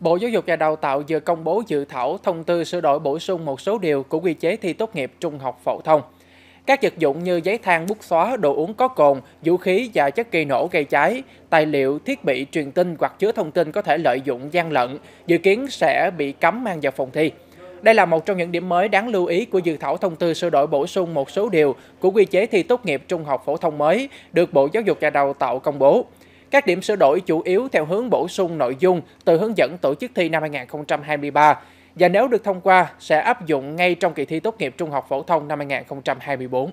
Bộ Giáo dục và Đào tạo vừa công bố dự thảo thông tư sửa đổi bổ sung một số điều của quy chế thi tốt nghiệp trung học phổ thông. Các vật dụng như giấy than bút xóa, đồ uống có cồn, vũ khí và chất gây nổ gây cháy, tài liệu, thiết bị truyền tin hoặc chứa thông tin có thể lợi dụng gian lận, dự kiến sẽ bị cấm mang vào phòng thi. Đây là một trong những điểm mới đáng lưu ý của dự thảo thông tư sửa đổi bổ sung một số điều của quy chế thi tốt nghiệp trung học phổ thông mới được Bộ Giáo dục và Đào tạo công bố. Các điểm sửa đổi chủ yếu theo hướng bổ sung nội dung từ hướng dẫn tổ chức thi năm 2023 và nếu được thông qua sẽ áp dụng ngay trong kỳ thi tốt nghiệp trung học phổ thông năm 2024.